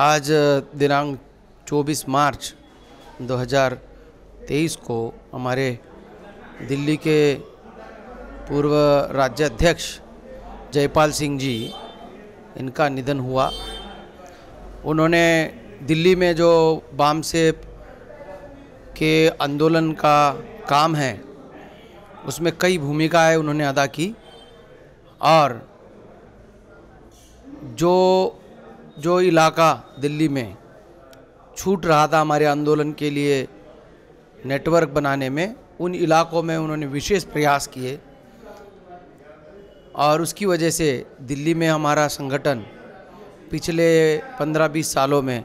आज दिनांक 24 मार्च 2023 को हमारे दिल्ली के पूर्व राज्याध्यक्ष जयपाल सिंह जी इनका निधन हुआ उन्होंने दिल्ली में जो बाम से के आंदोलन का काम है उसमें कई भूमिकाएं उन्होंने अदा की और जो जो इलाका दिल्ली में छूट रहा था हमारे आंदोलन के लिए नेटवर्क बनाने में उन इलाकों में उन्होंने विशेष प्रयास किए और उसकी वजह से दिल्ली में हमारा संगठन पिछले 15-20 सालों में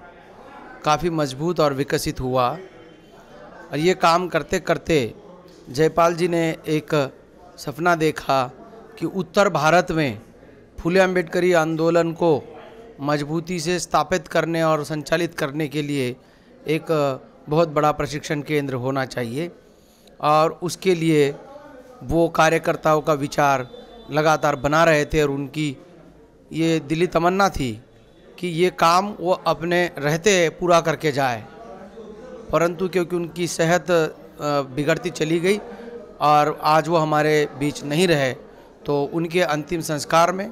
काफ़ी मजबूत और विकसित हुआ और ये काम करते करते जयपाल जी ने एक सपना देखा कि उत्तर भारत में फुले अम्बेडकरी आंदोलन को मजबूती से स्थापित करने और संचालित करने के लिए एक बहुत बड़ा प्रशिक्षण केंद्र होना चाहिए और उसके लिए वो कार्यकर्ताओं का विचार लगातार बना रहे थे और उनकी ये दिली तमन्ना थी कि ये काम वो अपने रहते पूरा करके जाए परंतु क्योंकि उनकी सेहत बिगड़ती चली गई और आज वो हमारे बीच नहीं रहे तो उनके अंतिम संस्कार में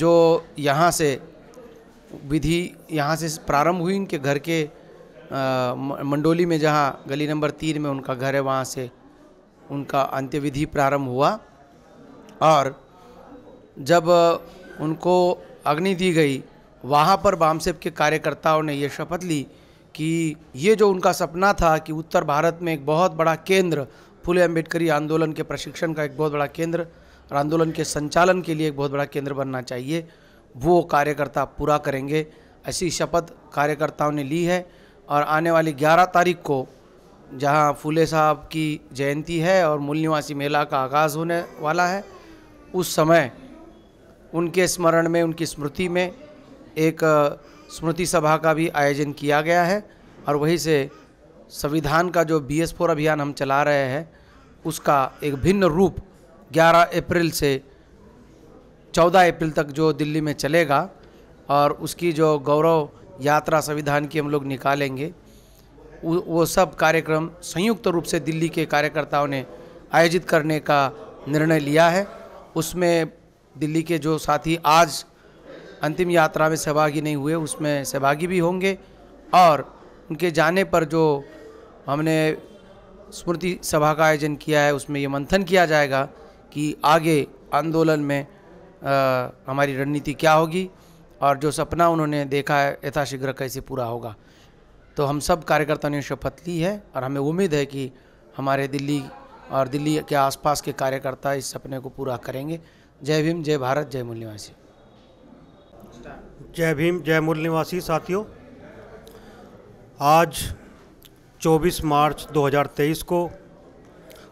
जो यहाँ से विधि यहाँ से प्रारंभ हुई इनके घर के मंडोली में जहाँ गली नंबर तीन में उनका घर है वहाँ से उनका अंत्य विधि प्रारंभ हुआ और जब उनको अग्नि दी गई वहाँ पर बामसेब के कार्यकर्ताओं ने यह शपथ ली कि ये जो उनका सपना था कि उत्तर भारत में एक बहुत बड़ा केंद्र फुले अम्बेडकरी आंदोलन के प्रशिक्षण का एक बहुत बड़ा केंद्र और आंदोलन के संचालन के लिए एक बहुत बड़ा केंद्र बनना चाहिए वो कार्यकर्ता पूरा करेंगे ऐसी शपथ कार्यकर्ताओं ने ली है और आने वाली 11 तारीख को जहां फूले साहब की जयंती है और मूल निवासी मेला का आगाज़ होने वाला है उस समय उनके स्मरण में उनकी स्मृति में एक स्मृति सभा का भी आयोजन किया गया है और वहीं से संविधान का जो बी एस फोर अभियान हम चला रहे हैं उसका एक भिन्न रूप 11 अप्रैल से चौदह अप्रैल तक जो दिल्ली में चलेगा और उसकी जो गौरव यात्रा संविधान की हम लोग निकालेंगे वो सब कार्यक्रम संयुक्त रूप से दिल्ली के कार्यकर्ताओं ने आयोजित करने का निर्णय लिया है उसमें दिल्ली के जो साथी आज अंतिम यात्रा में सहभागी नहीं हुए उसमें सहभागी भी होंगे और उनके जाने पर जो हमने स्मृति सभा का आयोजन किया है उसमें ये मंथन किया जाएगा कि आगे आंदोलन में आ, हमारी रणनीति क्या होगी और जो सपना उन्होंने देखा है यथाशीघ्र कैसे पूरा होगा तो हम सब कार्यकर्ताओं ने शपथ ली है और हमें उम्मीद है कि हमारे दिल्ली और दिल्ली के आसपास के कार्यकर्ता इस सपने को पूरा करेंगे जय भीम जय भारत जय मूल निवासी जय भीम जय मूल निवासी साथियों आज 24 मार्च 2023 को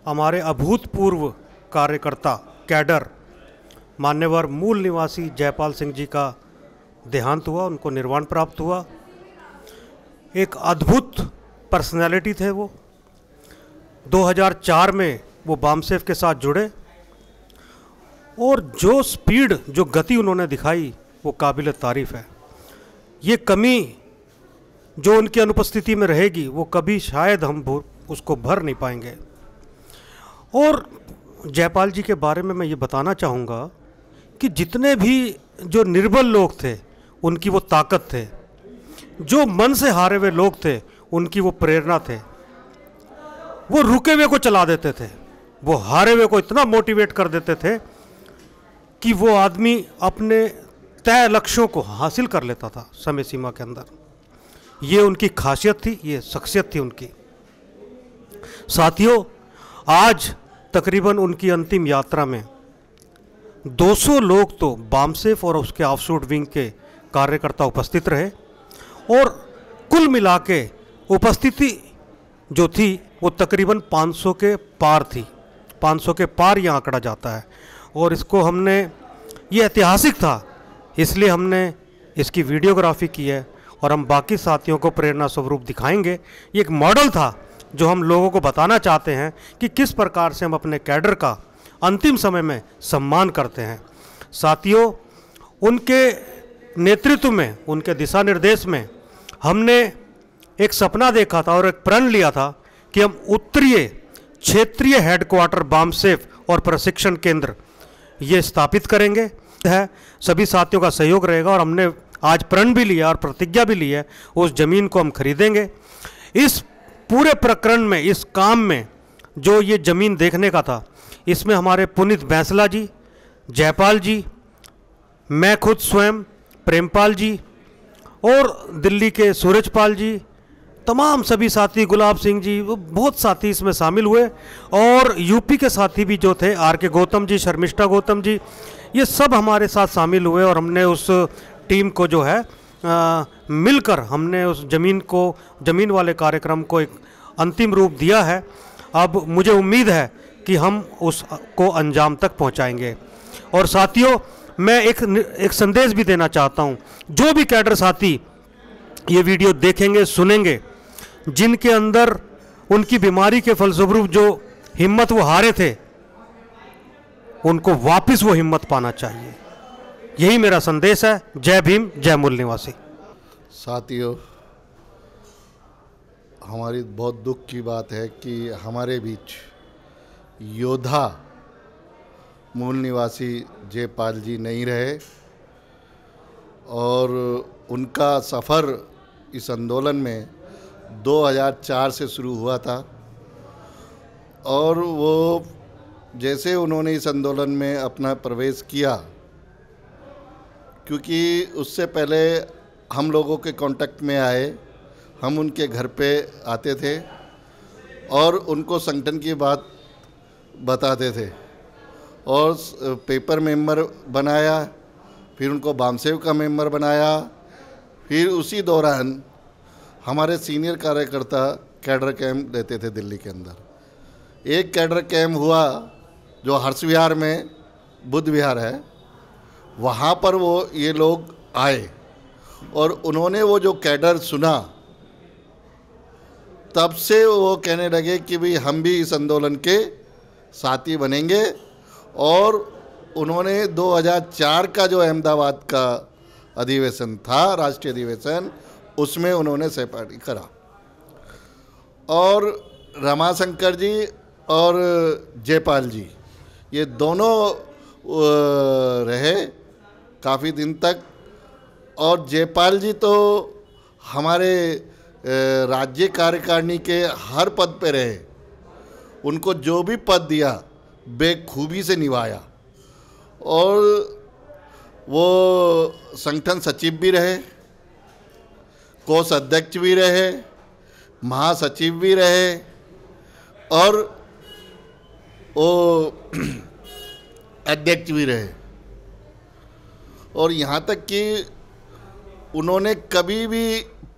हमारे अभूतपूर्व कार्यकर्ता कैडर मान्यवर मूल निवासी जयपाल सिंह जी का देहांत हुआ उनको निर्वाण प्राप्त हुआ एक अद्भुत पर्सनैलिटी थे वो 2004 में वो बामसेफ के साथ जुड़े और जो स्पीड जो गति उन्होंने दिखाई वो काबिल तारीफ है ये कमी जो उनकी अनुपस्थिति में रहेगी वो कभी शायद हम उसको भर नहीं पाएंगे और जयपाल जी के बारे में मैं ये बताना चाहूँगा कि जितने भी जो निर्बल लोग थे उनकी वो ताकत थे जो मन से हारे हुए लोग थे उनकी वो प्रेरणा थे वो रुके हुए को चला देते थे वो हारे हुए को इतना मोटिवेट कर देते थे कि वो आदमी अपने तय लक्ष्यों को हासिल कर लेता था समय सीमा के अंदर ये उनकी खासियत थी ये शख्सियत थी उनकी साथियों आज तकरीबन उनकी अंतिम यात्रा में 200 लोग तो बामसेफ और उसके ऑफशूट विंग के कार्यकर्ता उपस्थित रहे और कुल मिला के उपस्थिति जो थी वो तकरीबन 500 के पार थी 500 के पार यहाँ आंकड़ा जाता है और इसको हमने ये ऐतिहासिक था इसलिए हमने इसकी वीडियोग्राफी की है और हम बाकी साथियों को प्रेरणा स्वरूप दिखाएंगे ये एक मॉडल था जो हम लोगों को बताना चाहते हैं कि किस प्रकार से हम अपने कैडर का अंतिम समय में सम्मान करते हैं साथियों उनके नेतृत्व में उनके दिशा निर्देश में हमने एक सपना देखा था और एक प्रण लिया था कि हम उत्तरीय क्षेत्रीय हेडक्वार्टर बामसेफ और प्रशिक्षण केंद्र ये स्थापित करेंगे है सभी साथियों का सहयोग रहेगा और हमने आज प्रण भी लिया और प्रतिज्ञा भी ली है उस जमीन को हम खरीदेंगे इस पूरे प्रकरण में इस काम में जो ये ज़मीन देखने का था इसमें हमारे पुनित बैंसला जी जयपाल जी मैं खुद स्वयं प्रेमपाल जी और दिल्ली के सूरजपाल जी तमाम सभी साथी गुलाब सिंह जी वो बहुत साथी इसमें शामिल हुए और यूपी के साथी भी जो थे आर के गौतम जी शर्मिष्ठा गौतम जी ये सब हमारे साथ शामिल हुए और हमने उस टीम को जो है आ, मिलकर हमने उस ज़मीन को ज़मीन वाले कार्यक्रम को एक अंतिम रूप दिया है अब मुझे उम्मीद है कि हम उसको अंजाम तक पहुंचाएंगे और साथियों मैं एक एक संदेश भी देना चाहता हूं जो भी कैडर साथी ये वीडियो देखेंगे सुनेंगे जिनके अंदर उनकी बीमारी के फलस्वरूप जो हिम्मत वो हारे थे उनको वापस वो हिम्मत पाना चाहिए यही मेरा संदेश है जय भीम जय मूल निवासी साथियों हमारी बहुत दुख की बात है कि हमारे बीच योद्धा मूल निवासी जयपाल जी नहीं रहे और उनका सफ़र इस आंदोलन में 2004 से शुरू हुआ था और वो जैसे उन्होंने इस आंदोलन में अपना प्रवेश किया क्योंकि उससे पहले हम लोगों के कांटेक्ट में आए हम उनके घर पे आते थे और उनको संगठन की बात बताते थे और पेपर मेंबर बनाया फिर उनको बामसेव का मेंबर बनाया फिर उसी दौरान हमारे सीनियर कार्यकर्ता कैडर कैम्प लेते थे दिल्ली के अंदर एक कैडर कैम्प हुआ जो हर्ष विहार में बुद्ध विहार है वहाँ पर वो ये लोग आए और उन्होंने वो जो कैडर सुना तब से वो कहने लगे कि भाई हम भी इस आंदोलन के साथी बनेंगे और उन्होंने 2004 का जो अहमदाबाद का अधिवेशन था राष्ट्रीय अधिवेशन उसमें उन्होंने सहपाठी करा और रमाशंकर जी और जयपाल जी ये दोनों रहे काफ़ी दिन तक और जयपाल जी तो हमारे राज्य कार्यकारिणी के हर पद पे रहे उनको जो भी पद दिया बेखूबी से निभाया और वो संगठन सचिव भी रहे कोष अध्यक्ष भी रहे महासचिव भी रहे और वो अध्यक्ष भी रहे और यहाँ तक कि उन्होंने कभी भी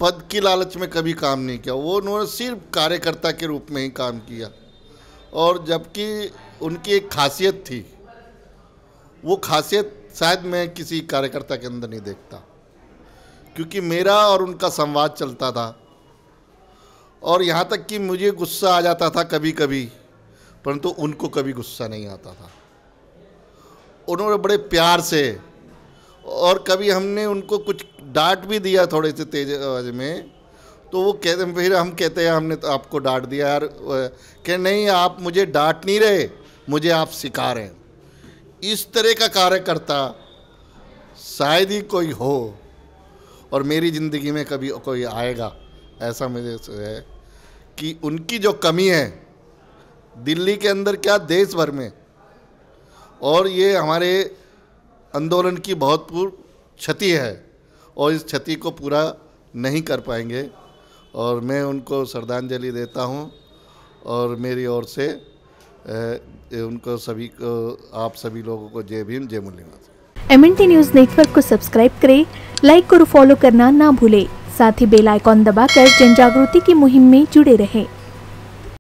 पद की लालच में कभी काम नहीं किया वो उन्होंने सिर्फ कार्यकर्ता के रूप में ही काम किया और जबकि उनकी एक खासियत थी वो खासियत शायद मैं किसी कार्यकर्ता के अंदर नहीं देखता क्योंकि मेरा और उनका संवाद चलता था और यहाँ तक कि मुझे गुस्सा आ जाता था कभी कभी परंतु उनको कभी गुस्सा नहीं आता था उन्होंने बड़े प्यार से और कभी हमने उनको कुछ डांट भी दिया थोड़े से तेज आवाज में तो वो कहते फिर हम कहते हैं हमने तो आपको डांट दिया यार कि नहीं आप मुझे डांट नहीं रहे मुझे आप सिखा रहे हैं इस तरह का कार्यकर्ता शायद ही कोई हो और मेरी ज़िंदगी में कभी कोई आएगा ऐसा मुझे है कि उनकी जो कमी है दिल्ली के अंदर क्या देश भर में और ये हमारे आंदोलन की बहुत पूर्व क्षति है और इस क्षति को पूरा नहीं कर पाएंगे और मैं उनको श्रद्धांजलि देता हूँ और मेरी ओर से ए, उनको सभी को आप सभी लोगों को जय भीम जय मूल्यनाथ एम न्यूज़ नेटवर्क को सब्सक्राइब करें लाइक और फॉलो करना ना भूलें साथ ही बेल आइकॉन दबाकर जन जागृति की मुहिम में जुड़े रहें